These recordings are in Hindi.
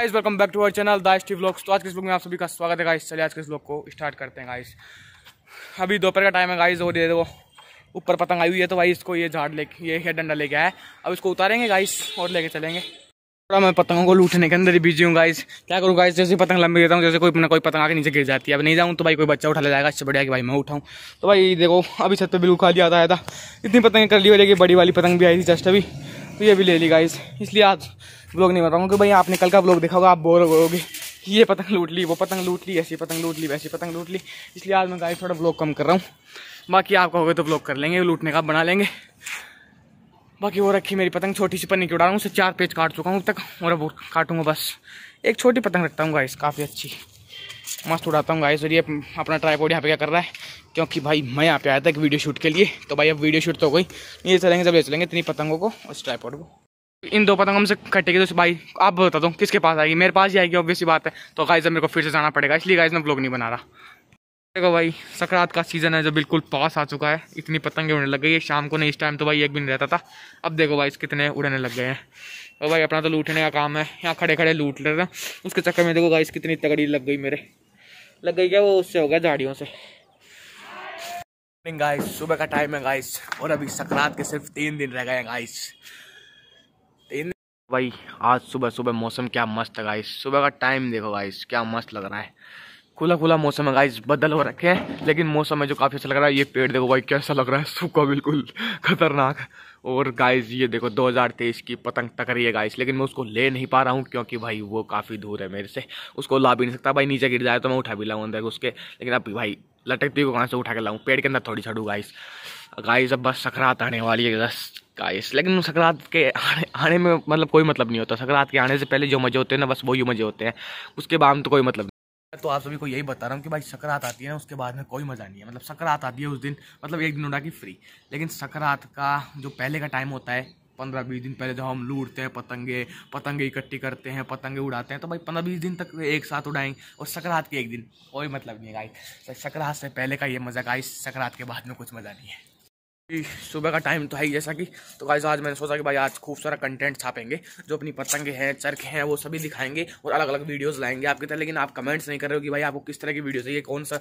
guys welcome back to our channel दाइश टी ब्लॉग्स तो आज के इस ब्लॉग में आप सभी का स्वागत है गाइस चलिए आज के इस ब्लॉग को स्टार्ट करते हैं गाइस अभी दोपहर का टाइम है गाइस और ये वो ऊपर पतंग आई हुई है तो भाई इसको ये झाड़ लेके ये है डंडा लेके आया अब इसको उतारेंगे गाइस और लेके चलेंगे थोड़ा मैं पतंगों को लूटने के अंदर ही बिजी हूँ गाइस क्या करूँ गाइस जैसे पतंग लंबी देता हूँ जैसे कोई अपना कोई पतंग आके नीचे गिर जाती है अब नहीं जाऊँ तो भाई कोई बच्चा उठा ले जाएगा इससे बढ़िया कि भाई मैं उठाऊँ तो भाई देखो अभी छत पर बिल्कुल खाली आता आया था इतनी पतंग कर ली हो जाएगी बड़ी वाली पतंग भी आई थी जस्ट अभी तो ये भी ले ली गाइस इसलिए आज ब्लॉग नहीं बताऊँगा क्योंकि भाई आपने कल का ब्लॉग देखा होगा आप बोर हो गए ये पतंग लूट ली वो पतंग लूट ली ऐसी पतंग लूट ली वैसी पतंग लूट ली इसलिए आज मैं गाड़ी थोड़ा ब्लॉग कम कर रहा हूँ बाकी आप कहोगे तो ब्लॉग कर लेंगे लूटने का बना लेंगे बाकी वो रखी मेरी पतंग छोटी सी पन्नी की उड़ा रहा हूँ उसे चार पेज काट चुका हूँ अब तक और अब काटूंगा बस एक छोटी पतंग रखता हूँ गाइस काफ़ी अच्छी मस्त उड़ाता हूँ गाइस और ये अपना ट्राईपोर्ड यहाँ पे क्या कर रहा है क्योंकि भाई मैं यहाँ पे आया था एक वीडियो शूट के लिए तो भाई अब वीडियो शूट तो हो गई ये चलेंगे जब ले चलेंगे इतनी पतंगों को उस ट्राईपोर्ड को इन दो पतंग हमसे कटेगी तो भाई आप बता दो किसके पास आएगी मेरे पास ही आएगी ऑब्वियस बात है तो गाइज मेरे को फिर से जाना पड़ेगा इसलिए गाइज मैं ब्लॉग नहीं बना रहा देखो भाई सक्रांत का सीज़न है जो बिल्कुल पास आ चुका है इतनी पतंगे उड़ने लग गई है शाम को नहीं इस टाइम तो भाई एक भी नहीं रहता था अब देखो भाई कितने उड़ने लग गए हैं और तो भाई अपना तो लूटने का काम है यहाँ खड़े खड़े लूट ले रहे हैं उसके चक्कर में देखो गाइस कितनी तगड़ी लग गई मेरे लग गई क्या वो उससे हो गया झाड़ियों से गाइस सुबह का टाइम है गाइस और अभी सक्रांत के सिर्फ तीन दिन रह गए हैं गाइस भाई आज सुबह सुबह मौसम क्या मस्त है गाइस सुबह का टाइम देखो गाइस क्या मस्त लग रहा है खुला खुला मौसम है गाइस बदल हो रखे हैं लेकिन मौसम है जो काफ़ी अच्छा लग रहा है ये पेड़ देखो भाई कैसा लग रहा है सूखा बिल्कुल खतरनाक और गाइस ये देखो 2023 की पतंग तक रही है गाइस लेकिन मैं उसको ले नहीं पा रहा हूँ क्योंकि भाई वो काफ़ी दूर है मेरे से उसको ला भी नहीं सकता भाई नीचे गिर जाए तो मैं उठा भी लाऊँ अंदर उसके लेकिन अब भाई लटकती को कहाँ से उठा के लाऊँ पेड़ के अंदर थोड़ी चढ़ू गाइस गाइस अब बस सकरात आने वाली है बस गाइस लेकिन सकरात के आने आने में मतलब कोई मतलब नहीं होता सकरात के आने से पहले जो मज़े होते हैं ना बस वही मज़े होते हैं उसके बाद में तो कोई मतलब नहीं तो आप सभी को यही बता रहा हूँ कि भाई सकरात आती है ना उसके बाद में कोई मज़ा नहीं है मतलब सकरात आती है उस दिन मतलब एक दिन उड़ा की फ्री लेकिन सकरात का जो पहले का टाइम होता है पंद्रह बीस दिन पहले जब हम लूटते हैं पतंगे पतंगे इकट्ठी करते हैं पतंगे उड़ाते हैं तो भाई पंद्रह बीस दिन तक एक साथ उड़ाएंगे और सकरात के एक दिन कोई मतलब नहीं है गाइस तो सकरात से पहले का ये मज़ा गाइस सकरात के बाद में कुछ मज़ा नहीं है सुबह का टाइम तो है ही जैसा कि तो गाइज आज मैंने सोचा कि भाई आज खूब सारा कंटेंट छापेंगे जो अपनी पतंगे हैं चरखे हैं वो सभी दिखाएंगे और अलग अलग वीडियोस लाएंगे आपके तरह लेकिन आप कमेंट्स नहीं कर रहे हो कि भाई आपको किस तरह की वीडियो चाहिए कौन सा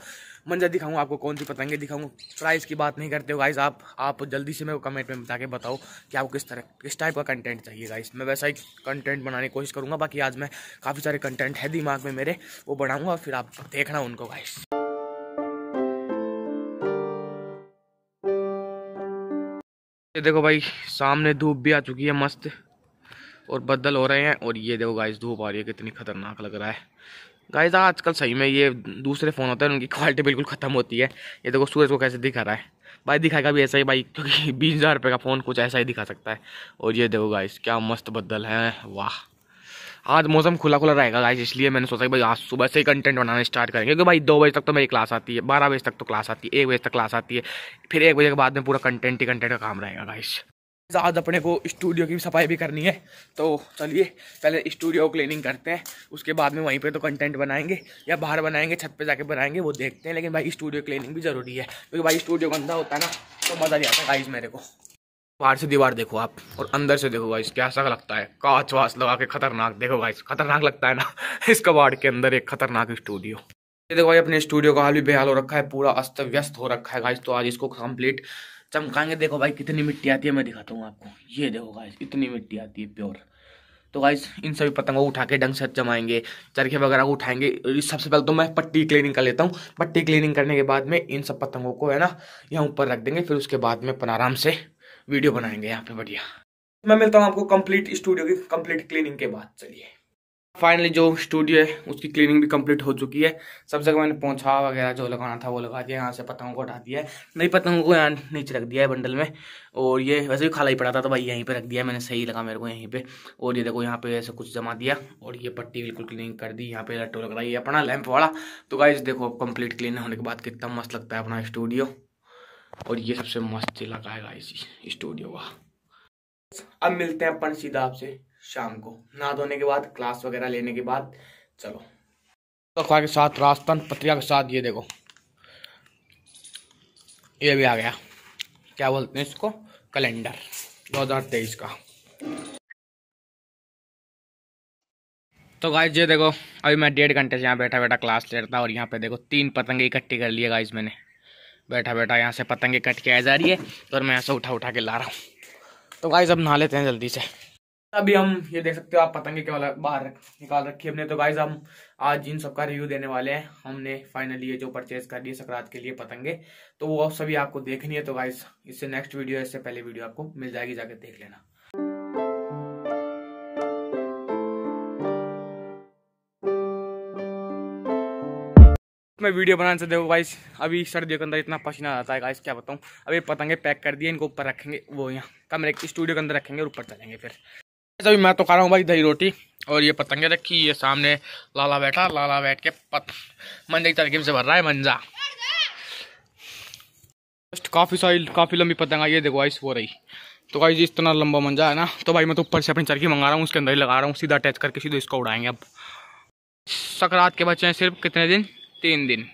मंजर दिखाऊँ आपको कौन सी पतंगे दिखाऊँ प्राइस की बात नहीं करते हो गाइज आप आप जल्दी से मेरे को कमेंट में बता के बताओ कि आपको किस तरह किस टाइप का कंटेंट चाहिए गाइज मैं वैसा ही कंटेंट बनाने की कोशिश करूँगा बाकी आज मैं काफ़ी सारे कंटेंट है दिमाग में मेरे वो बनाऊँगा फिर आप देखना उनको गाइज़ ये देखो भाई सामने धूप भी आ चुकी है मस्त और बदल हो रहे हैं और ये देखो गाइस धूप आ रही है कितनी खतरनाक लग रहा है गाइस आजकल सही में ये दूसरे फ़ोन होते हैं उनकी क्वालिटी बिल्कुल ख़त्म होती है ये देखो सूरज को कैसे दिखा रहा है भाई दिखाएगा भी ऐसा ही भाई क्योंकि बीस हज़ार रुपये का फ़ोन कुछ ऐसा ही दिखा सकता है और ये देखो गाइस क्या मस्त बदल है वाह आज मौसम खुला खुला रहेगा गाइस इसलिए मैंने सोचा कि भाई आज सुबह से ही कंटेंट बनाना स्टार्ट करेंगे क्योंकि भाई दो बजे तक तो मेरी क्लास आती है बारह बजे तक तो क्लास आती है एक बजे तक क्लास आती है फिर एक बजे के बाद में पूरा कंटेंट ही कंटेंट का काम रहेगा गाइस आज अपने को स्टूडियो की सफाई भी करनी है तो चलिए पहले स्टूडियो क्लीनिंग करते हैं उसके बाद में वहीं पे तो कंटेंट बनाएंगे या बाहर बनाएंगे छत पे जाके बनाएंगे वो देखते हैं लेकिन भाई स्टूडियो क्लीनिंग भी ज़रूरी है क्योंकि भाई स्टूडियो गंदा होता है ना तो मज़ा नहीं आता गाइज मेरे को बाहर से दीवार देखो आप और अंदर से देखो गाइस कैसा लगता है कांच वाच लगा के खतरनाक देखो गाइस खतरनाक लगता है ना इस कबाड़ के अंदर एक खतरनाक स्टूडियो ये देखो भाई अपने स्टूडियो का हाल भी बेहाल हो रखा है पूरा अस्त व्यस्त हो रखा है गाइस तो आज इसको कंप्लीट चमकाएंगे देखो भाई कितनी मिट्टी आती है मैं दिखाता हूँ आपको ये देखो गाइस इतनी मिट्टी आती है प्योर तो गाइस इन सभी पतंगों को उठा के ढंग से जमाएंगे चरखे वगैरह को उठाएंगे सबसे पहले तो मैं पट्टी क्लीनिंग कर लेता हूँ पट्टी क्लीनिंग करने के बाद में इन सब पतंगों को है ना यहाँ ऊपर रख देंगे फिर उसके बाद में अपन आराम से वीडियो बनाएंगे यहाँ पे बढ़िया मैं मिलता हूँ आपको कंप्लीट स्टूडियो की कंप्लीट क्लीनिंग के बाद चलिए फाइनली जो स्टूडियो है उसकी क्लीनिंग भी कंप्लीट हो चुकी है सब जगह मैंने पहुँचा वगैरह जो लगाना था वो लगा दिया यहाँ से पतंगों को हटा दिया है नई पतंगों को यहाँ नीचे रख दिया है बंडल में और ये वैसे भी खाला ही पड़ा था तो भाई यहीं पे रख दिया मैंने सही लगा मेरे को यहीं पे और ये देखो यहाँ पे ऐसे कुछ जमा दिया और ये पट्टी बिल्कुल क्लीनिंग कर दी यहाँ पे लट्टो लग रहा है अपना लैंप वाला तो गाइज देखो अब कंप्लीट क्लीन होने के बाद कितना मस्त लगता है अपना स्टूडियो और ये सबसे मस्त इलाका है गाइस स्टूडियो का अब मिलते हैं अपन सीधा आपसे शाम को नहा धोने के बाद क्लास वगैरह लेने के बाद चलो तलखा के साथ राजस्थान पत्रिका के साथ ये देखो ये भी आ गया क्या बोलते हैं इसको कैलेंडर 2023 का तो गाइज ये देखो अभी मैं डेढ़ घंटे से यहाँ बैठा बैठा क्लास ले रहा था और यहाँ पे देखो तीन पतंगे इकट्ठी कर लिए गाइज मैंने बैठा बैठा यहाँ से पतंगे कट के आ जा रही है और मैं यहाँ से उठा उठा के ला रहा हूँ तो गाइज अब नहा लेते हैं जल्दी से अभी हम ये देख सकते हो आप पतंगे के वाला बाहर निकाल रखी हमने तो गाइज हम आज जिन सबका रिव्यू देने वाले हैं हमने फाइनली ये जो परचेज कर लिए सकरात के लिए पतंगे तो वो सभी आपको देखनी है तो गाइज इससे नेक्स्ट वीडियो इससे पहले वीडियो आपको मिल जाएगी जाके देख लेना मैं वीडियो बनाने से देखो गाइस अभी सर्दियों के अंदर इतना पसीना आता है गाइस क्या बताऊँ अभी पतंगे पैक कर दिए इनको ऊपर रखेंगे वो यहाँ कमरे के स्टूडियो के अंदर रखेंगे और ऊपर चलेंगे फिर अभी मैं तो खा रहा हूँ भाई दही रोटी और ये पतंगे रखी ये सामने लाला बैठा लाला बैठ के पत मंजे की तरकीब से भर रहा है मंजा जस्ट काफ़ी सारी काफ़ी लंबी पतंगा ये देखो गाइस वो रही तो गाइस इतना लंबा मंजा है ना तो भाई मैं तो ऊपर से अपनी चरखी मंगा रहा हूँ उसके अंदर ही लगा रहा हूँ सीधा अटैच करके सीधे इसको उड़ाएंगे अब सकरात के बच्चे हैं सिर्फ कितने दिन तीन दिन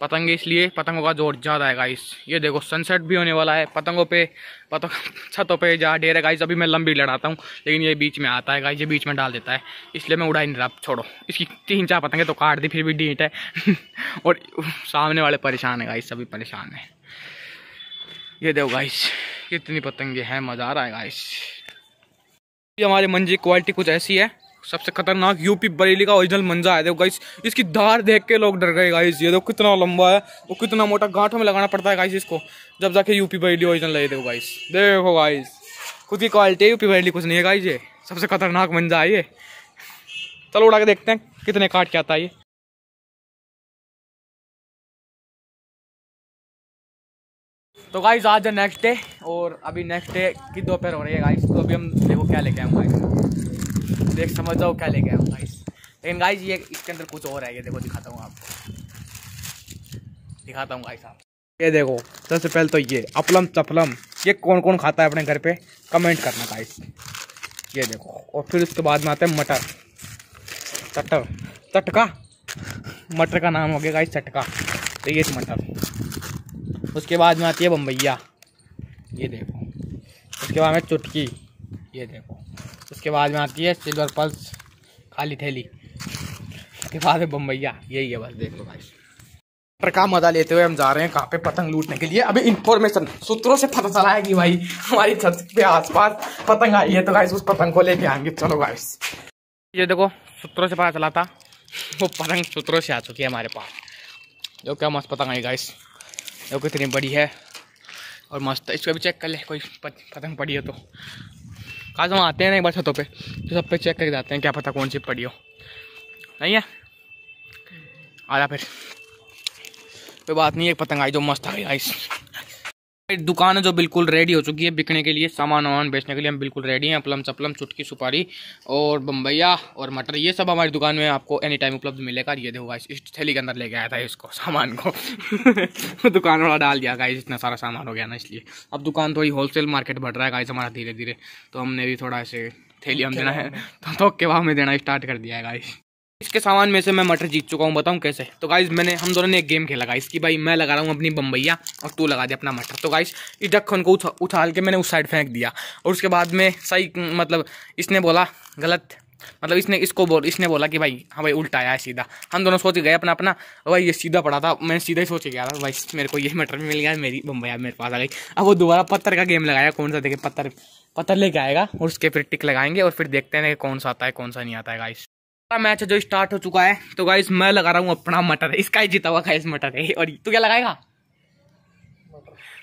पतंग इसलिए पतंगों का जोर ज़्यादा है गाइस ये देखो सनसेट भी होने वाला है पतंगों पे पतंग छतों पे जहाँ ढेर है गाइस अभी मैं लंबी लड़ाता हूँ लेकिन ये बीच में आता है गाइस ये बीच में डाल देता है इसलिए मैं उड़ाई नहीं रहा छोड़ो इसकी तीन चार पतंगे तो काट दी फिर भी डीट है और सामने वाले परेशान है गाइस सभी परेशान है ये देखो गाइस कितनी पतंगे हैं मज़ा आ रहा है गाइस ये हमारी मंजी क्वालिटी कुछ ऐसी है सबसे खतरनाक यूपी बरेली का ओरिजिनल मंजा है देखो गाइस इसकी धार देख के लोग डर गए गाइस ये देखो कितना लंबा है वो कितना मोटा गांठों में लगाना पड़ता है गाइस इसको जब जाके यूपी बरेली ओरिजिनल ले देखो गाइस देखो गाइस खुद की क्वालिटी यूपी बरेली कुछ नहीं है गाइस ये सबसे खतरनाक मंजा है ये चलो उड़ा के देखते हैं कितने काट के आता है ये तो गाइज आज है नेक्स्ट डे और अभी नेक्स्ट डे की दोपहर हो रही है गाइस तो अभी हम देखो क्या लेके आए गाइस देख तो समझ जाओ क्या लेके आया गाइस लेकिन गाइस ये इसके अंदर कुछ और है ये देखो दिखाता हूँ आपको दिखाता हूँ गाइस आप ये देखो सबसे पहले तो ये अपलम चपलम ये कौन कौन खाता है अपने घर पे कमेंट करना गाइस ये देखो और फिर उसके बाद में आता है मटर चटर चटका मटर का नाम हो गया गाइस चटका तो ये मटर उसके बाद में आती है बम्बैया ये देखो उसके बाद में चुटकी ये देखो उसके बाद में आती है सिल्वर पल्स खाली थैली उसके बाद है बम्बैया यही है बस देखो भाई का मजा लेते हुए हम जा रहे हैं कहाँ पे पतंग लूटने के लिए अभी इन्फॉर्मेशन सूत्रों से पता चला है कि भाई हमारी छत के आसपास पतंग आई है तो गाइस उस पतंग को लेके आएंगे चलो गाइस ये देखो सूत्रों से पता चला था वो पतंग सूत्रों से आ चुकी है हमारे पास जो क्या मस्त पतंग आई गाइस जो कितनी बड़ी है और मस्त इसको भी चेक कर ले कोई पतंग पड़ी है तो आज हम आते हैं ना एक बार छतों पे तो सब पे चेक करके जाते हैं क्या पता कौन सी पड़ी हो नहीं है आ जा फिर कोई बात नहीं एक पतंग आई जो मस्त आई आइस दुकान है जो बिल्कुल रेडी हो चुकी है बिकने के लिए सामान वामान बेचने के लिए हम बिल्कुल रेडी हैं अपलम चपलम चुटकी सुपारी और बम्बैया और मटर ये सब हमारी दुकान में आपको एनी टाइम उपलब्ध मिलेगा ये देखो इस थैली के अंदर लेके आया था इसको सामान को दुकान वाला डाल दिया गाइस इतना सारा सामान हो गया ना इसलिए अब दुकान थोड़ी होलसेल मार्केट बढ़ रहा है गाइस हमारा धीरे धीरे तो हमने भी थोड़ा ऐसे थैली हम देना है तो थोक तो के भाव में देना स्टार्ट कर दिया है गाइस इसके सामान में से मैं मटर जीत चुका हूँ बताऊँ कैसे तो गाइज मैंने हम दोनों ने एक गेम खेला गाइस कि भाई मैं लगा रहा हूँ अपनी बम्बैया और तू लगा दे अपना मटर तो गाइस इस डक्खन को उठा उछाल के मैंने उस साइड फेंक दिया और उसके बाद में सही मतलब इसने बोला गलत मतलब इसने इसको बोल इसने बोला कि भाई हाँ भाई उल्टा आया सीधा हम दोनों सोच गए अपना अपना भाई ये सीधा पड़ा था मैं सीधा ही सोच गया था भाई मेरे को ये मटर मिल गया मेरी बम्बैया मेरे पास आ गई अब वो दोबारा पत्थर का गेम लगाया कौन सा देखे पत्थर पत्थर लेके आएगा और उसके फिर टिक लगाएंगे और फिर देखते हैं कौन सा आता है कौन सा नहीं आता है गाइस मैच है जो स्टार्ट हो चुका है तो गाइस मैं लगा रहा हूँ अपना मटर इसका ही जीता हुआ खाइस मटर है और तू क्या लगाएगा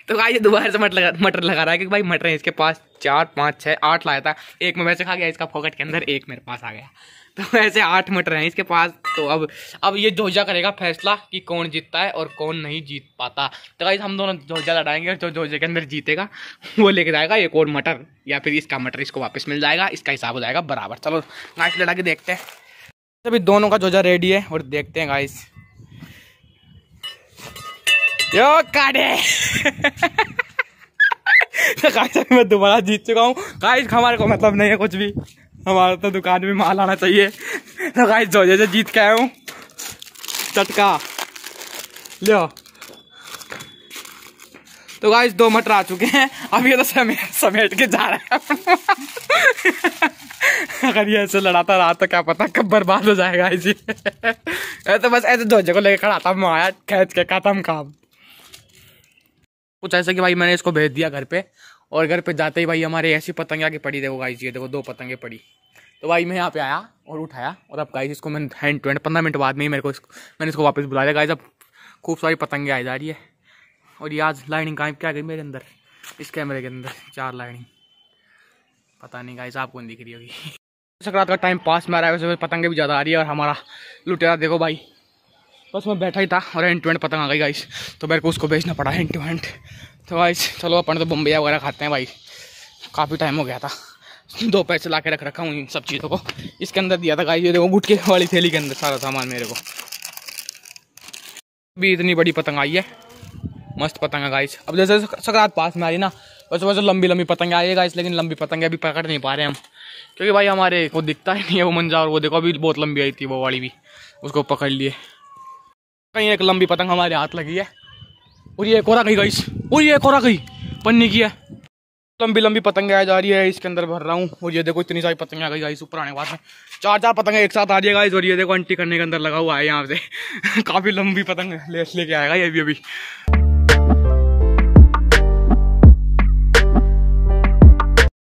तो गाइस दोबारा से मटर लगा मटर लगा रहा है क्योंकि भाई मटर है इसके पास चार पाँच छः आठ लाया था एक में वैसे खा गया इसका फोकट के अंदर एक मेरे पास आ गया तो ऐसे आठ मटर हैं इसके पास तो अब अब ये जोजा करेगा फैसला कि कौन जीतता है और कौन नहीं जीत पाता तो गाइस हम दोनों जोजा लड़ाएंगे और जो जोजे के अंदर जीतेगा वो लेके जाएगा एक और मटर या फिर इसका मटर इसको वापस मिल जाएगा इसका हिसाब हो जाएगा बराबर चलो गाइस लड़ा के देखते हैं तो अभी दोनों का जोजा रेडी है और देखते हैं गाइस यो काटे मैं दोबारा जीत चुका हूँ गाइस हमारे को मतलब नहीं है कुछ भी हमारा तो दुकान में माल आना चाहिए तो गाइस जो से जीत के आया हूँ चटका लो तो गाइस दो मटर आ चुके हैं अब ये तो समेट समेट के जा रहे हैं अगर ये ऐसे लड़ाता रहा तो क्या पता कब बर्बाद हो जाएगा इसी तो बस ऐसे दो जगह लेके खड़ा था माया खेच के खत्म काम कुछ ऐसे कि भाई मैंने इसको भेज दिया घर पे और घर पे जाते ही भाई हमारे ऐसी पतंगे आगे पड़ी देखो गाई जी देखो दो पतंगे पड़ी तो भाई मैं यहाँ पे आया और उठाया और अब गाई इसको मैंने हैंड हैंड पंद्रह मिनट बाद में ही मेरे को इसको मैंने इसको वापस बुला दिया गाई जब खूब सारी पतंगे आई जा रही है और ये आज लाइनिंग कहाँ क्या गई मेरे अंदर इस कैमरे के अंदर चार लाइनिंग पता नहीं गाइस आपको नहीं दिख रही होगी सकरात का टाइम पास में आ रहा है वैसे पतंगे भी ज़्यादा आ रही है और हमारा लुटेरा देखो भाई बस मैं बैठा ही था और एंड टू एंड पतंग आ गई गाइस तो मेरे को उसको बेचना पड़ा एंड टू एंड तो गाइस चलो अपन तो बम्बिया वगैरह खाते हैं भाई काफ़ी टाइम हो गया था दो पैसे ला के रख रखा हूँ इन सब चीज़ों को इसके अंदर दिया था गाइस ये देखो गुटके वाली थैली के अंदर सारा सामान मेरे को भी इतनी बड़ी पतंग आई है मस्त पतंग है गाइस अब जैसे सकरात पास में आ रही ना वैसे वैसे लंबी लंबी पतंग आएगा इस लेकिन लंबी पतंगे अभी पकड़ नहीं पा रहे हम क्योंकि भाई हमारे को दिखता ही नहीं है वो मंजार वो देखो अभी बहुत लंबी आई थी वो वाली भी उसको पकड़ लिए कहीं एक लंबी पतंग हमारे हाथ लगी है और ये एक और गई गाइस और ये एक और गई पन्नी की है लंबी लंबी पतंगे आ जा रही है इसके अंदर भर रहा हूँ और ये देखो इतनी सारी पतंगे आ गई गाइस ऊपर आने के बाद में चार चार पतंगे एक साथ आ जाएगा गाइस और ये देखो अंटी करने के अंदर लगा हुआ है यहाँ से काफ़ी लंबी पतंग लेके आएगा ये भी अभी